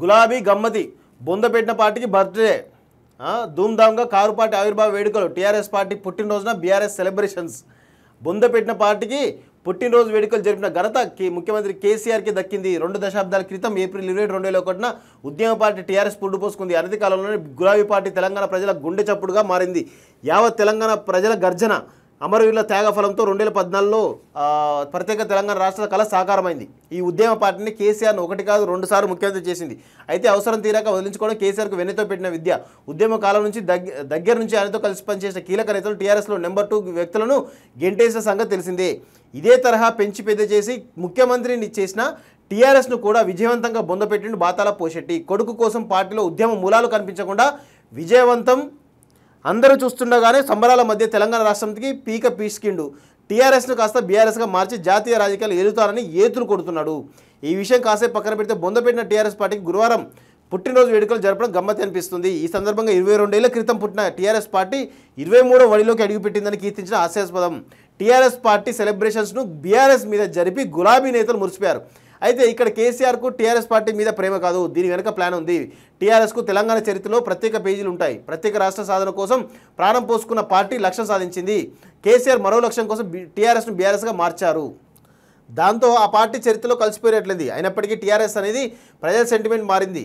గులాబీ గమ్మతి బొందపెట్టిన పార్టీకి birthday ధూమ్ధామ్గా car party ఆవిర్భావ వేడుకలు టీఆర్ఎస్ పార్టీ పుట్టినరోజున బీఆర్ఎస్ సెలబ్రేషన్స్ బొందపెట్టిన పార్టీకి పుట్టినరోజు వేడుకలు జరిపిన ఘనత ముఖ్యమంత్రి కేసీఆర్కి దక్కింది రెండు దశాబ్దాల క్రితం ఏప్రిల్ ఇరవై రెండు వేల ఒకటిన ఉద్యమ పార్టీ టీఆర్ఎస్ పుట్టుపోసుకుంది అనతి కాలంలోనే గులాబీ పార్టీ తెలంగాణ ప్రజల గుండె చప్పుడుగా మారింది యావత్ తెలంగాణ ప్రజల గర్జన అమరవీరుల త్యాగఫలంతో రెండు వేల పద్నాలుగులో ప్రత్యేక తెలంగాణ రాష్ట్ర కళ సాకారమైంది ఈ ఉద్యమ పార్టీని కేసీఆర్ను ఒకటి కాదు రెండుసార్లు ముఖ్యమంత్రి చేసింది అయితే అవసరం తీరాక వదిలించుకోవడం కేసీఆర్కు వెన్నెతో పెట్టిన విద్య ఉద్యమ కాలం నుంచి దగ్గర నుంచి ఆయనతో కలిసి పనిచేసిన కీలక నేతలు టీఆర్ఎస్లో నెంబర్ టూ వ్యక్తులను గెంటేసిన సంగతి తెలిసిందే ఇదే తరహా పెంచి పెద్ద చేసి ముఖ్యమంత్రిని చేసిన టీఆర్ఎస్ను కూడా విజయవంతంగా బొందపెట్టిండు బాతాల పోషెట్టి కొడుకు కోసం పార్టీలో ఉద్యమ మూలాలు కనిపించకుండా విజయవంతం అందరూ చూస్తుండగానే సంబరాల మధ్య తెలంగాణ రాష్ట్రానికి పీక పీసుకిండు టీఆర్ఎస్ను కాస్త బీఆర్ఎస్గా మార్చి జాతీయ రాజకీయాలు ఏలుతారని ఏతులు కొడుతున్నాడు ఈ విషయం కాసేపు పక్కన పెడితే బొందపెట్టిన టీఆర్ఎస్ పార్టీకి గురువారం పుట్టినరోజు వేడుకలు జరపడం గమ్మతి అనిపిస్తుంది ఈ సందర్భంగా ఇరవై రెండేళ్ల క్రితం పుట్టిన టీఆర్ఎస్ పార్టీ ఇరవై మూడో వడిలోకి అడుగుపెట్టిందని కీర్తించిన హాస్యాస్పదం టీఆర్ఎస్ పార్టీ సెలబ్రేషన్స్ను బీఆర్ఎస్ మీద జరిపి గులాబీ నేతలు మురిసిపోయారు అయితే ఇక్కడ కేసీఆర్కు టీఆర్ఎస్ పార్టీ మీద ప్రేమ కాదు దీని వెనుక ప్లాన్ ఉంది టీఆర్ఎస్కు తెలంగాణ చరిత్రలో ప్రత్యేక పేజీలు ఉంటాయి ప్రత్యేక రాష్ట్ర సాధన కోసం ప్రాణం పోసుకున్న పార్టీ లక్ష్యం సాధించింది కేసీఆర్ మరో లక్ష్యం కోసం టీఆర్ఎస్ను బీఆర్ఎస్గా మార్చారు దాంతో ఆ పార్టీ చరిత్రలో కలిసిపోయినట్లేదు అయినప్పటికీ టీఆర్ఎస్ అనేది ప్రజల సెంటిమెంట్ మారింది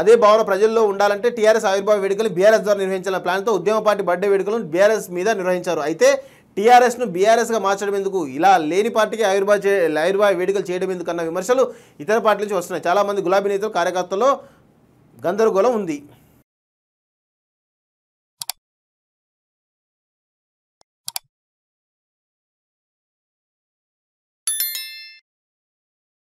అదే భావన ప్రజల్లో ఉండాలంటే టీఆర్ఎస్ ఆవిర్భావ వేడుకలు బీఆర్ఎస్ ద్వారా నిర్వహించాలన్న ప్లాన్తో ఉద్యమ పార్టీ బర్త్డే వేడుకలను బీఆర్ఎస్ మీద నిర్వహించారు అయితే టీఆర్ఎస్ను బీఆర్ఎస్గా మార్చడం ఎందుకు ఇలా లేని పార్టీకి ఆయుర్భావ చే వేడుకలు చేయడం అన్న విమర్శలు ఇతర పార్టీల నుంచి వస్తున్నాయి చాలామంది గులాబీ నేతలు కార్యకర్తల్లో గందరగోళం ఉంది